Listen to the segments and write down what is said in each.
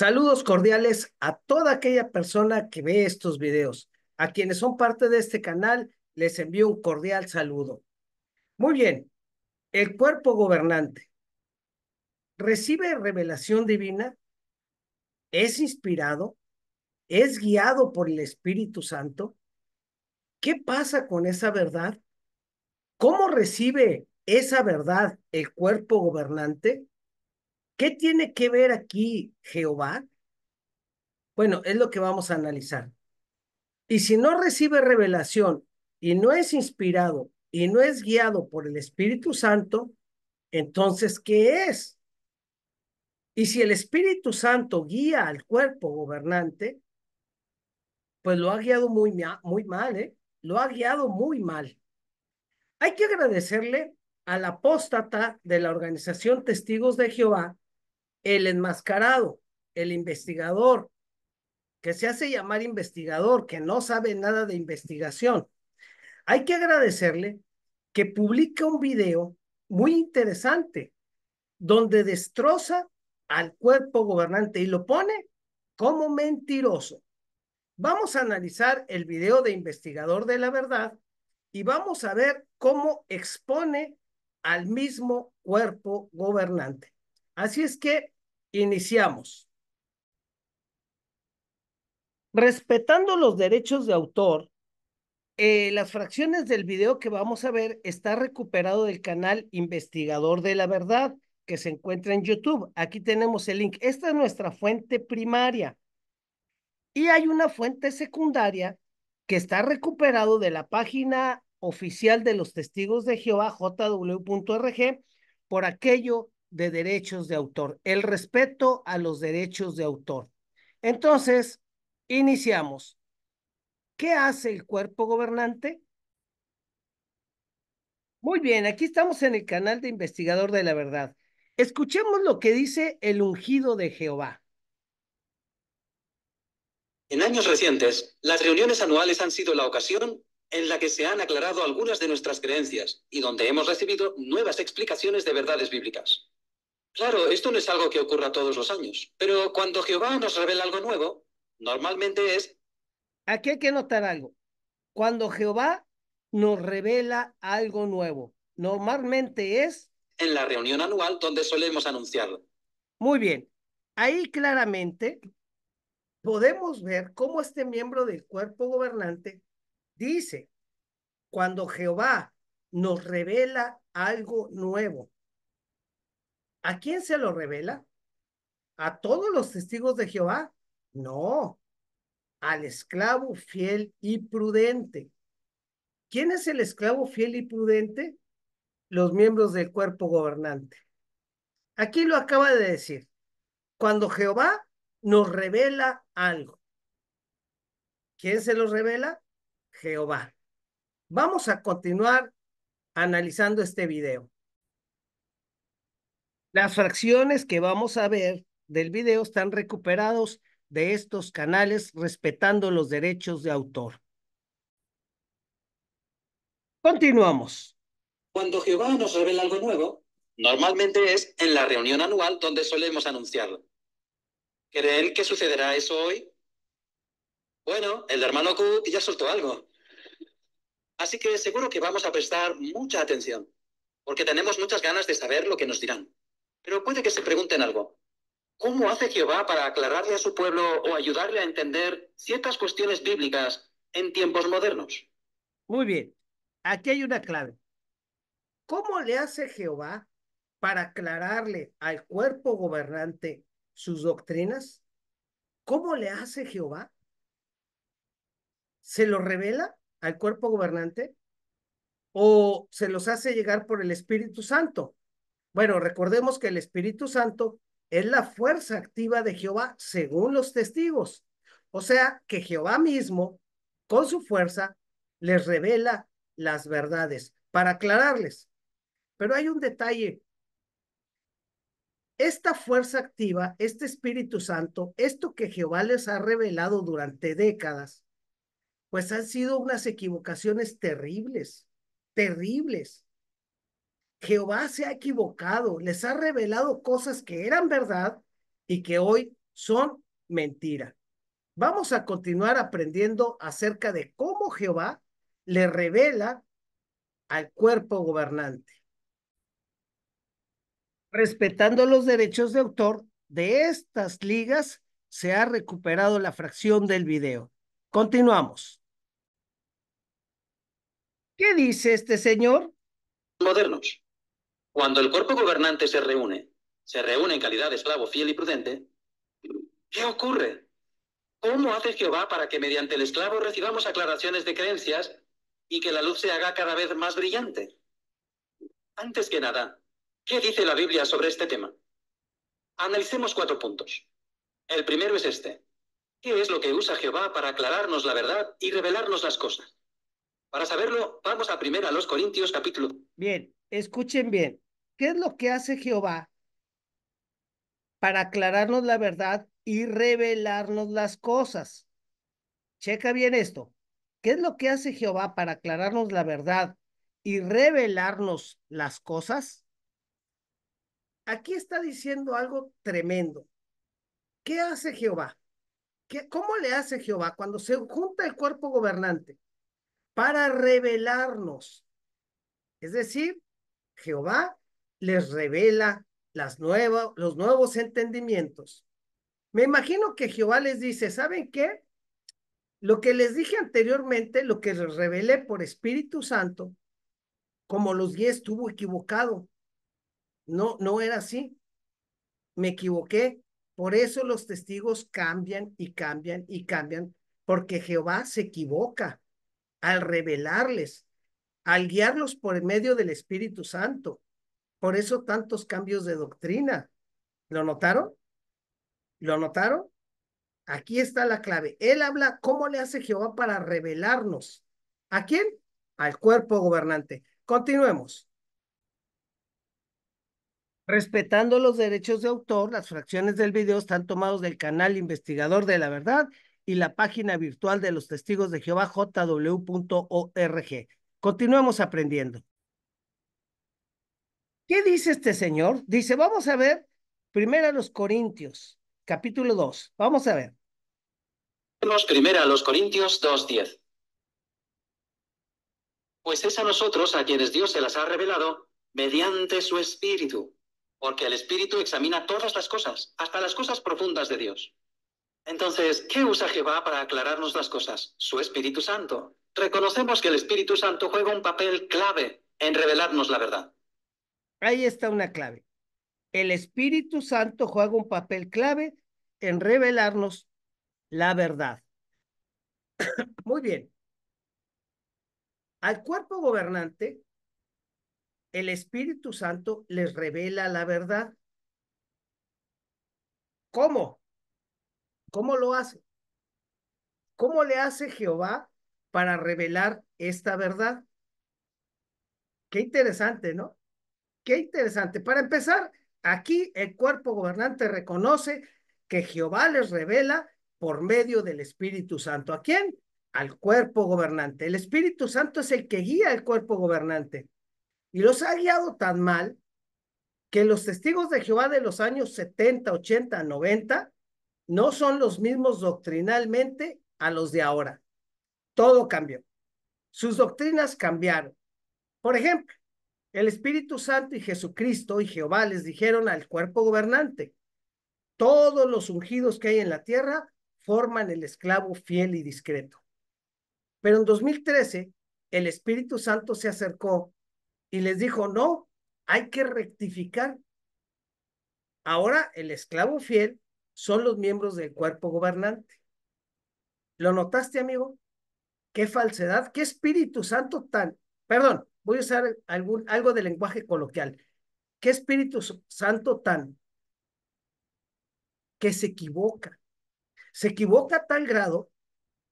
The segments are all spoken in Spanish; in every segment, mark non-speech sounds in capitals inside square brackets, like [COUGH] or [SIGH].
Saludos cordiales a toda aquella persona que ve estos videos. A quienes son parte de este canal, les envío un cordial saludo. Muy bien, el cuerpo gobernante. ¿Recibe revelación divina? ¿Es inspirado? ¿Es guiado por el Espíritu Santo? ¿Qué pasa con esa verdad? ¿Cómo recibe esa verdad el cuerpo gobernante? ¿Qué tiene que ver aquí Jehová? Bueno, es lo que vamos a analizar. Y si no recibe revelación y no es inspirado y no es guiado por el Espíritu Santo, entonces, ¿qué es? Y si el Espíritu Santo guía al cuerpo gobernante, pues lo ha guiado muy, muy mal, ¿eh? Lo ha guiado muy mal. Hay que agradecerle a la apóstata de la organización Testigos de Jehová el enmascarado, el investigador, que se hace llamar investigador, que no sabe nada de investigación. Hay que agradecerle que publica un video muy interesante donde destroza al cuerpo gobernante y lo pone como mentiroso. Vamos a analizar el video de investigador de la verdad y vamos a ver cómo expone al mismo cuerpo gobernante. Así es que Iniciamos. Respetando los derechos de autor, eh, las fracciones del video que vamos a ver está recuperado del canal Investigador de la Verdad que se encuentra en YouTube. Aquí tenemos el link. Esta es nuestra fuente primaria. Y hay una fuente secundaria que está recuperado de la página oficial de los testigos de Jehová, jw.org, por aquello de derechos de autor, el respeto a los derechos de autor. Entonces, iniciamos. ¿Qué hace el cuerpo gobernante? Muy bien, aquí estamos en el canal de Investigador de la Verdad. Escuchemos lo que dice el ungido de Jehová. En años recientes, las reuniones anuales han sido la ocasión en la que se han aclarado algunas de nuestras creencias y donde hemos recibido nuevas explicaciones de verdades bíblicas. Claro, esto no es algo que ocurra todos los años, pero cuando Jehová nos revela algo nuevo, normalmente es... Aquí hay que notar algo. Cuando Jehová nos revela algo nuevo, normalmente es... En la reunión anual donde solemos anunciarlo. Muy bien. Ahí claramente podemos ver cómo este miembro del cuerpo gobernante dice, cuando Jehová nos revela algo nuevo, ¿A quién se lo revela? ¿A todos los testigos de Jehová? No, al esclavo fiel y prudente. ¿Quién es el esclavo fiel y prudente? Los miembros del cuerpo gobernante. Aquí lo acaba de decir. Cuando Jehová nos revela algo. ¿Quién se lo revela? Jehová. Vamos a continuar analizando este video. Las fracciones que vamos a ver del video están recuperados de estos canales respetando los derechos de autor. Continuamos. Cuando Jehová nos revela algo nuevo, normalmente es en la reunión anual donde solemos anunciarlo. ¿Creen que sucederá eso hoy? Bueno, el hermano Q ya soltó algo. Así que seguro que vamos a prestar mucha atención, porque tenemos muchas ganas de saber lo que nos dirán. Pero puede que se pregunten algo. ¿Cómo hace Jehová para aclararle a su pueblo o ayudarle a entender ciertas cuestiones bíblicas en tiempos modernos? Muy bien, aquí hay una clave. ¿Cómo le hace Jehová para aclararle al cuerpo gobernante sus doctrinas? ¿Cómo le hace Jehová? ¿Se lo revela al cuerpo gobernante? ¿O se los hace llegar por el Espíritu Santo? Bueno, recordemos que el Espíritu Santo es la fuerza activa de Jehová según los testigos. O sea, que Jehová mismo, con su fuerza, les revela las verdades para aclararles. Pero hay un detalle. Esta fuerza activa, este Espíritu Santo, esto que Jehová les ha revelado durante décadas, pues han sido unas equivocaciones terribles, terribles. Jehová se ha equivocado, les ha revelado cosas que eran verdad y que hoy son mentira. Vamos a continuar aprendiendo acerca de cómo Jehová le revela al cuerpo gobernante, respetando los derechos de autor de estas ligas se ha recuperado la fracción del video. Continuamos. ¿Qué dice este señor? Modernos. Cuando el cuerpo gobernante se reúne, se reúne en calidad de esclavo fiel y prudente, ¿qué ocurre? ¿Cómo hace Jehová para que mediante el esclavo recibamos aclaraciones de creencias y que la luz se haga cada vez más brillante? Antes que nada, ¿qué dice la Biblia sobre este tema? Analicemos cuatro puntos. El primero es este. ¿Qué es lo que usa Jehová para aclararnos la verdad y revelarnos las cosas? Para saberlo, vamos a primero a los Corintios capítulo. Bien, escuchen bien. ¿Qué es lo que hace Jehová? Para aclararnos la verdad y revelarnos las cosas. Checa bien esto. ¿Qué es lo que hace Jehová para aclararnos la verdad y revelarnos las cosas? Aquí está diciendo algo tremendo. ¿Qué hace Jehová? ¿Qué, ¿Cómo le hace Jehová cuando se junta el cuerpo gobernante? Para revelarnos. Es decir, Jehová les revela las nuevas, los nuevos entendimientos. Me imagino que Jehová les dice, ¿saben qué? Lo que les dije anteriormente, lo que les revelé por Espíritu Santo, como los guía estuvo equivocado. No, no era así. Me equivoqué. Por eso los testigos cambian y cambian y cambian, porque Jehová se equivoca al revelarles, al guiarlos por medio del Espíritu Santo. Por eso tantos cambios de doctrina. ¿Lo notaron? ¿Lo notaron? Aquí está la clave. Él habla cómo le hace Jehová para revelarnos. ¿A quién? Al cuerpo gobernante. Continuemos. Respetando los derechos de autor, las fracciones del video están tomados del canal Investigador de la Verdad y la página virtual de los testigos de Jehová jw.org. Continuemos aprendiendo. ¿Qué dice este señor? Dice, vamos a ver primero a los Corintios, capítulo 2. Vamos a ver. primero a los Corintios 2.10. Pues es a nosotros a quienes Dios se las ha revelado mediante su Espíritu, porque el Espíritu examina todas las cosas, hasta las cosas profundas de Dios. Entonces, ¿qué usa Jehová para aclararnos las cosas? Su Espíritu Santo. Reconocemos que el Espíritu Santo juega un papel clave en revelarnos la verdad. Ahí está una clave. El Espíritu Santo juega un papel clave en revelarnos la verdad. [COUGHS] Muy bien. Al cuerpo gobernante, el Espíritu Santo les revela la verdad. ¿Cómo? ¿Cómo lo hace? ¿Cómo le hace Jehová para revelar esta verdad? Qué interesante, ¿no? Qué interesante. Para empezar, aquí el cuerpo gobernante reconoce que Jehová les revela por medio del Espíritu Santo. ¿A quién? Al cuerpo gobernante. El Espíritu Santo es el que guía al cuerpo gobernante. Y los ha guiado tan mal que los testigos de Jehová de los años 70, 80, 90 no son los mismos doctrinalmente a los de ahora. Todo cambió. Sus doctrinas cambiaron. Por ejemplo, el Espíritu Santo y Jesucristo y Jehová les dijeron al cuerpo gobernante, todos los ungidos que hay en la tierra forman el esclavo fiel y discreto. Pero en 2013, el Espíritu Santo se acercó y les dijo, no, hay que rectificar. Ahora el esclavo fiel son los miembros del cuerpo gobernante. ¿Lo notaste, amigo? Qué falsedad, qué Espíritu Santo tan, perdón, voy a usar algo de lenguaje coloquial. ¿Qué Espíritu Santo tan que se equivoca? Se equivoca a tal grado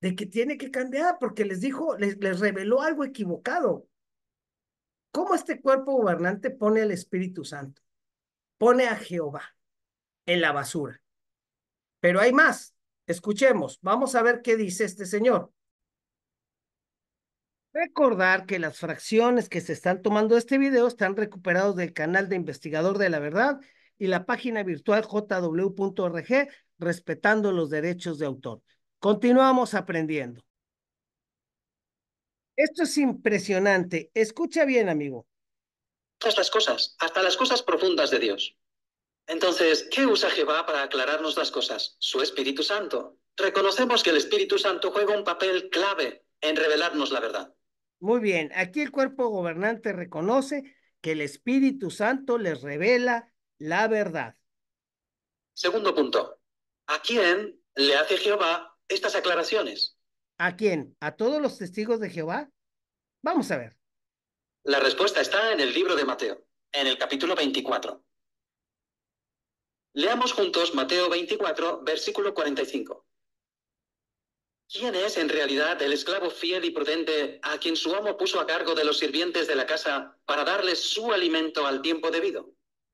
de que tiene que cambiar porque les dijo, les, les reveló algo equivocado. ¿Cómo este cuerpo gobernante pone al Espíritu Santo? Pone a Jehová en la basura. Pero hay más. Escuchemos, vamos a ver qué dice este señor. Recordar que las fracciones que se están tomando de este video están recuperados del canal de Investigador de la Verdad y la página virtual jw.org, respetando los derechos de autor. Continuamos aprendiendo. Esto es impresionante. Escucha bien, amigo. Hasta las cosas, hasta las cosas profundas de Dios. Entonces, ¿qué usa Jehová para aclararnos las cosas? Su Espíritu Santo. Reconocemos que el Espíritu Santo juega un papel clave en revelarnos la verdad. Muy bien, aquí el cuerpo gobernante reconoce que el Espíritu Santo les revela la verdad. Segundo punto. ¿A quién le hace Jehová estas aclaraciones? ¿A quién? ¿A todos los testigos de Jehová? Vamos a ver. La respuesta está en el libro de Mateo, en el capítulo 24. Leamos juntos Mateo 24, versículo 45. ¿Quién es en realidad el esclavo fiel y prudente a quien su amo puso a cargo de los sirvientes de la casa para darles su alimento al tiempo debido?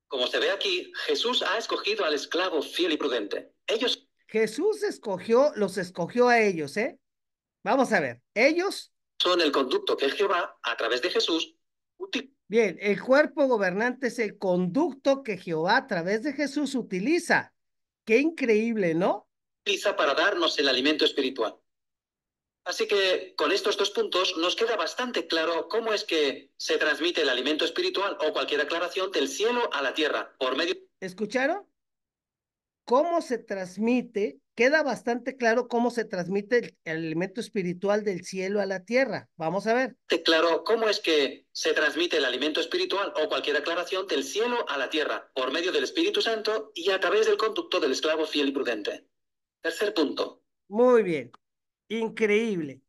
Como se ve aquí, Jesús ha escogido al esclavo fiel y prudente. Ellos. Jesús escogió, los escogió a ellos, ¿eh? Vamos a ver, ellos. Son el conducto que Jehová, a través de Jesús, utiliza. Bien, el cuerpo gobernante es el conducto que Jehová a través de Jesús utiliza. Qué increíble, ¿no? Utiliza para darnos el alimento espiritual. Así que con estos dos puntos nos queda bastante claro cómo es que se transmite el alimento espiritual o cualquier aclaración del cielo a la tierra por medio. ¿Escucharon? ¿Cómo se transmite? Queda bastante claro cómo se transmite el, alimento espiritual del cielo a la tierra. Vamos a ver. Claro, cómo es que se transmite el alimento espiritual o cualquier aclaración del cielo a la tierra por medio del Espíritu Santo y a través del conducto del esclavo fiel y prudente. Tercer punto. Muy bien. Increíble.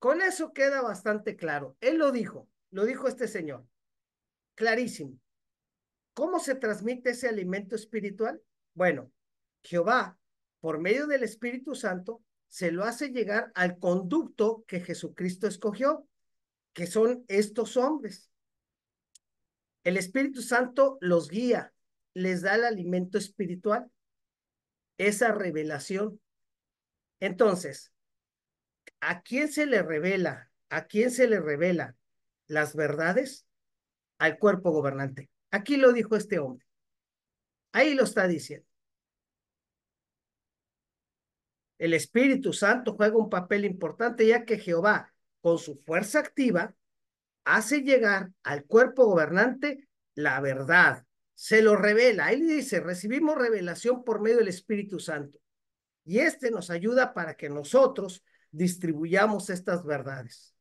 Con eso queda bastante claro. Él lo dijo, lo dijo este señor. Clarísimo. ¿Cómo se transmite ese alimento espiritual? Bueno, Jehová, por medio del Espíritu Santo, se lo hace llegar al conducto que Jesucristo escogió, que son estos hombres. El Espíritu Santo los guía, les da el alimento espiritual, esa revelación. Entonces, ¿a quién se le revela? ¿A quién se le revela las verdades? Al cuerpo gobernante. Aquí lo dijo este hombre. Ahí lo está diciendo. El Espíritu Santo juega un papel importante ya que Jehová, con su fuerza activa, hace llegar al cuerpo gobernante la verdad. Se lo revela. Ahí dice, recibimos revelación por medio del Espíritu Santo y este nos ayuda para que nosotros distribuyamos estas verdades.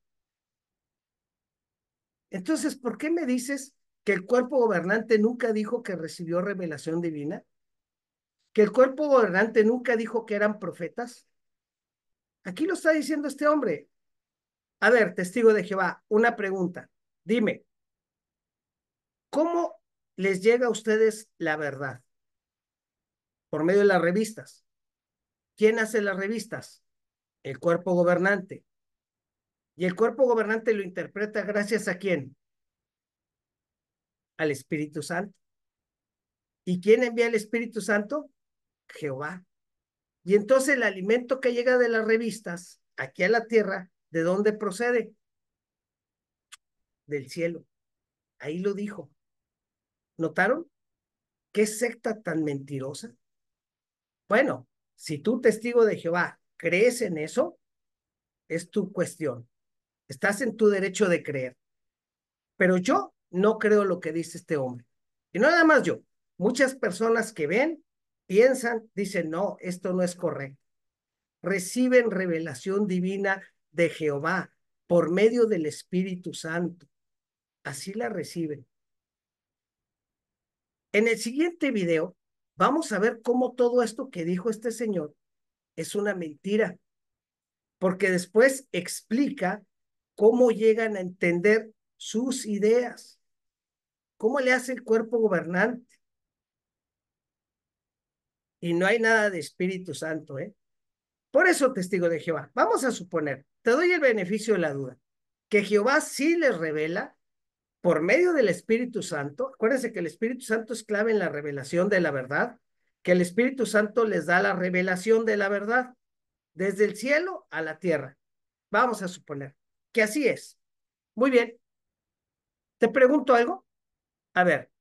Entonces, ¿por qué me dices que el cuerpo gobernante nunca dijo que recibió revelación divina? ¿Que el cuerpo gobernante nunca dijo que eran profetas? Aquí lo está diciendo este hombre. A ver, testigo de Jehová, una pregunta. Dime, ¿cómo les llega a ustedes la verdad? Por medio de las revistas. ¿Quién hace las revistas? El cuerpo gobernante. Y el cuerpo gobernante lo interpreta gracias a quién? Al Espíritu Santo. ¿Y quién envía el Espíritu Santo? Jehová. Y entonces el alimento que llega de las revistas aquí a la tierra, ¿de dónde procede? Del cielo. Ahí lo dijo. ¿Notaron? ¿Qué secta tan mentirosa? Bueno, si tú, testigo de Jehová, crees en eso, es tu cuestión. Estás en tu derecho de creer. Pero yo no creo lo que dice este hombre. Y no nada más yo. Muchas personas que ven, piensan, dicen, no, esto no es correcto. Reciben revelación divina de Jehová por medio del Espíritu Santo. Así la reciben. En el siguiente video Vamos a ver cómo todo esto que dijo este señor es una mentira, porque después explica cómo llegan a entender sus ideas, cómo le hace el cuerpo gobernante. Y no hay nada de Espíritu Santo, ¿eh? Por eso, testigo de Jehová, vamos a suponer, te doy el beneficio de la duda, que Jehová sí les revela por medio del Espíritu Santo, acuérdense que el Espíritu Santo es clave en la revelación de la verdad, que el Espíritu Santo les da la revelación de la verdad desde el cielo a la tierra. Vamos a suponer que así es. Muy bien. ¿Te pregunto algo? A ver,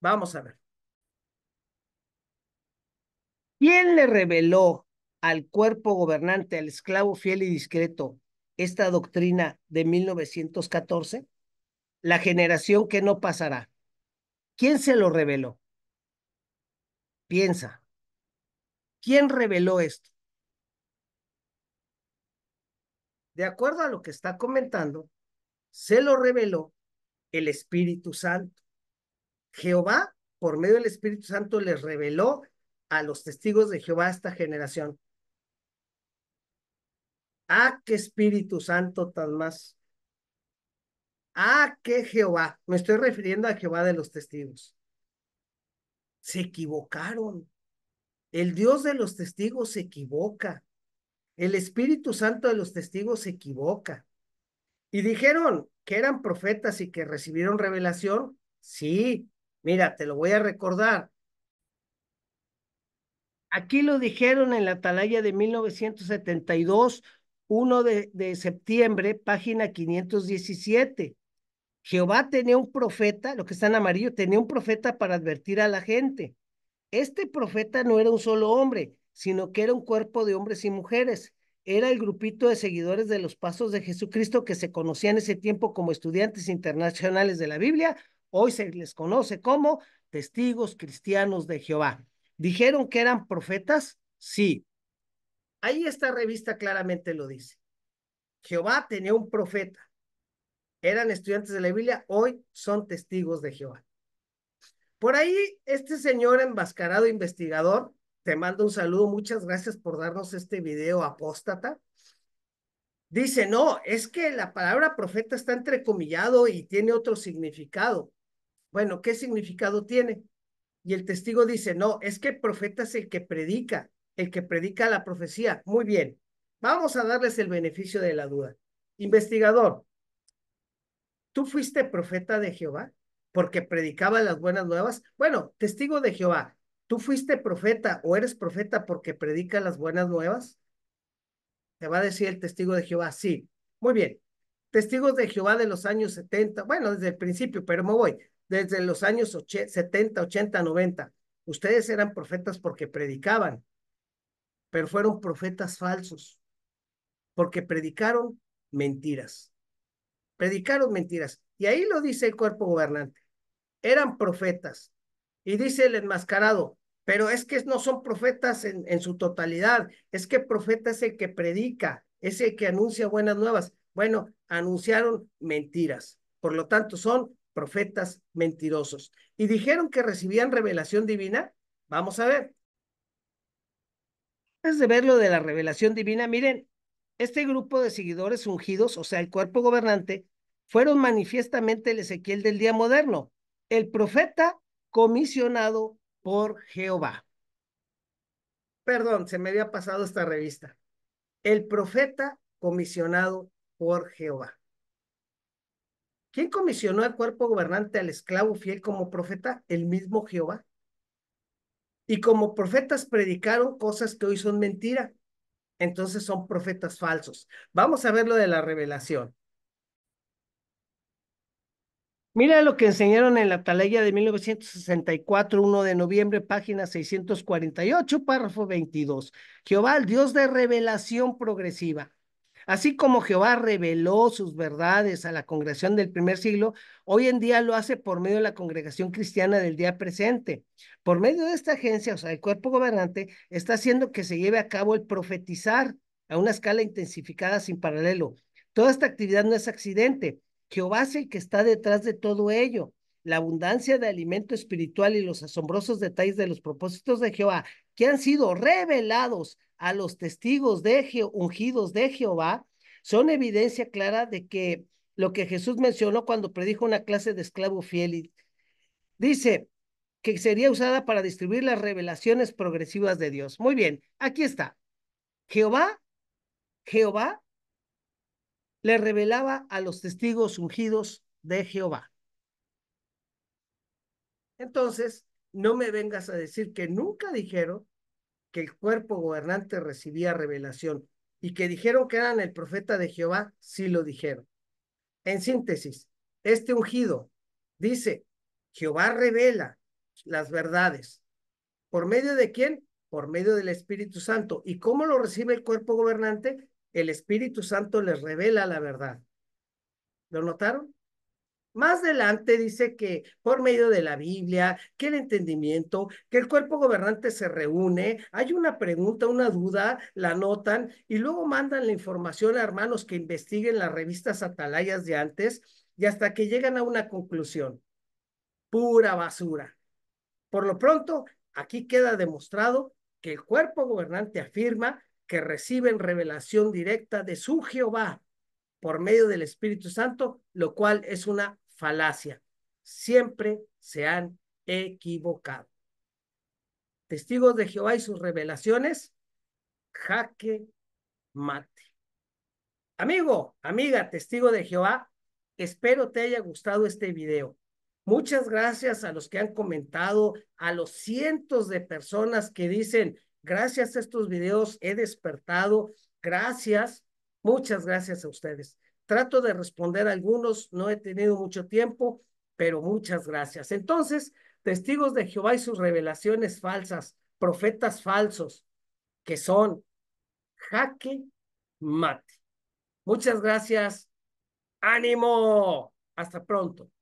vamos a ver. ¿Quién le reveló al cuerpo gobernante, al esclavo fiel y discreto, esta doctrina de 1914? la generación que no pasará. ¿Quién se lo reveló? Piensa. ¿Quién reveló esto? De acuerdo a lo que está comentando, se lo reveló el Espíritu Santo. Jehová, por medio del Espíritu Santo, les reveló a los testigos de Jehová esta generación. Ah, qué Espíritu Santo tan más Ah, que Jehová, me estoy refiriendo a Jehová de los testigos. Se equivocaron. El Dios de los testigos se equivoca. El Espíritu Santo de los testigos se equivoca. Y dijeron que eran profetas y que recibieron revelación. Sí, mira, te lo voy a recordar. Aquí lo dijeron en la atalaya de 1972, 1 de, de septiembre, página 517. Jehová tenía un profeta, lo que está en amarillo, tenía un profeta para advertir a la gente. Este profeta no era un solo hombre, sino que era un cuerpo de hombres y mujeres. Era el grupito de seguidores de los pasos de Jesucristo que se conocían en ese tiempo como estudiantes internacionales de la Biblia. Hoy se les conoce como testigos cristianos de Jehová. ¿Dijeron que eran profetas? Sí. Ahí esta revista claramente lo dice. Jehová tenía un profeta eran estudiantes de la Biblia, hoy son testigos de Jehová. Por ahí, este señor embascarado investigador, te mando un saludo, muchas gracias por darnos este video apóstata. Dice, no, es que la palabra profeta está entrecomillado y tiene otro significado. Bueno, ¿qué significado tiene? Y el testigo dice, no, es que profeta es el que predica, el que predica la profecía. Muy bien, vamos a darles el beneficio de la duda. Investigador, tú fuiste profeta de Jehová porque predicaba las buenas nuevas. Bueno, testigo de Jehová, tú fuiste profeta o eres profeta porque predica las buenas nuevas. Te va a decir el testigo de Jehová, sí. Muy bien. Testigos de Jehová de los años 70, bueno, desde el principio, pero me voy, desde los años 70, 80, 90. Ustedes eran profetas porque predicaban, pero fueron profetas falsos, porque predicaron mentiras predicaron mentiras. Y ahí lo dice el cuerpo gobernante. Eran profetas. Y dice el enmascarado, pero es que no son profetas en, su totalidad. Es que profeta es el que predica, es el que anuncia buenas nuevas. Bueno, anunciaron mentiras. Por lo tanto, son profetas mentirosos. Y dijeron que recibían revelación divina. Vamos a ver. Antes de ver lo de la revelación divina, miren, este grupo de seguidores ungidos, o sea, el cuerpo gobernante, fueron manifiestamente el Ezequiel del día moderno, el profeta comisionado por Jehová. Perdón, se me había pasado esta revista. El profeta comisionado por Jehová. ¿Quién comisionó al cuerpo gobernante al esclavo fiel como profeta? El mismo Jehová. Y como profetas predicaron cosas que hoy son mentira, entonces son profetas falsos. Vamos a ver lo de la revelación. Mira lo que enseñaron en la Atalaya de 1964, 1 de noviembre, página 648, párrafo 22. Jehová, el Dios de revelación progresiva, Así como Jehová reveló sus verdades a la congregación del primer siglo, hoy en día lo hace por medio de la congregación cristiana del día presente. Por medio de esta agencia, o sea, el cuerpo gobernante, está haciendo que se lleve a cabo el profetizar a una escala intensificada sin paralelo. Toda esta actividad no es accidente. Jehová es el que está detrás de todo ello. La abundancia de alimento espiritual y los asombrosos detalles de los propósitos de Jehová que han sido revelados a los testigos de ungidos de Jehová son evidencia clara de que lo que Jesús mencionó cuando predijo una clase de esclavo fiel. dice que sería usada para distribuir las revelaciones progresivas de Dios. Muy bien, aquí está. Jehová, Jehová le revelaba a los testigos ungidos de Jehová. Entonces, no me vengas a decir que nunca dijeron que el cuerpo gobernante recibía revelación y que dijeron que eran el profeta de Jehová, sí lo dijeron. En síntesis, este ungido dice, Jehová revela las verdades. ¿Por medio de quién? Por medio del Espíritu Santo. ¿Y cómo lo recibe el cuerpo gobernante? El Espíritu Santo les revela la verdad. ¿Lo notaron? Más adelante dice que por medio de la Biblia, que el entendimiento, que el cuerpo gobernante se reúne, hay una pregunta, una duda, la notan y luego mandan la información a hermanos que investiguen las revistas atalayas de antes y hasta que llegan a una conclusión. Pura basura. Por lo pronto, aquí queda demostrado que el cuerpo gobernante afirma que reciben revelación directa de su Jehová por medio del Espíritu Santo, lo cual es una falacia. Siempre se han equivocado. Testigos de Jehová y sus revelaciones, jaque mate. Amigo, amiga, testigo de Jehová, espero te haya gustado este video. Muchas gracias a los que han comentado, a los cientos de personas que dicen, gracias a estos videos he despertado, gracias, muchas gracias a ustedes. Trato de responder algunos, no he tenido mucho tiempo, pero muchas gracias. Entonces, testigos de Jehová y sus revelaciones falsas, profetas falsos, que son jaque mate. Muchas gracias. Ánimo. Hasta pronto.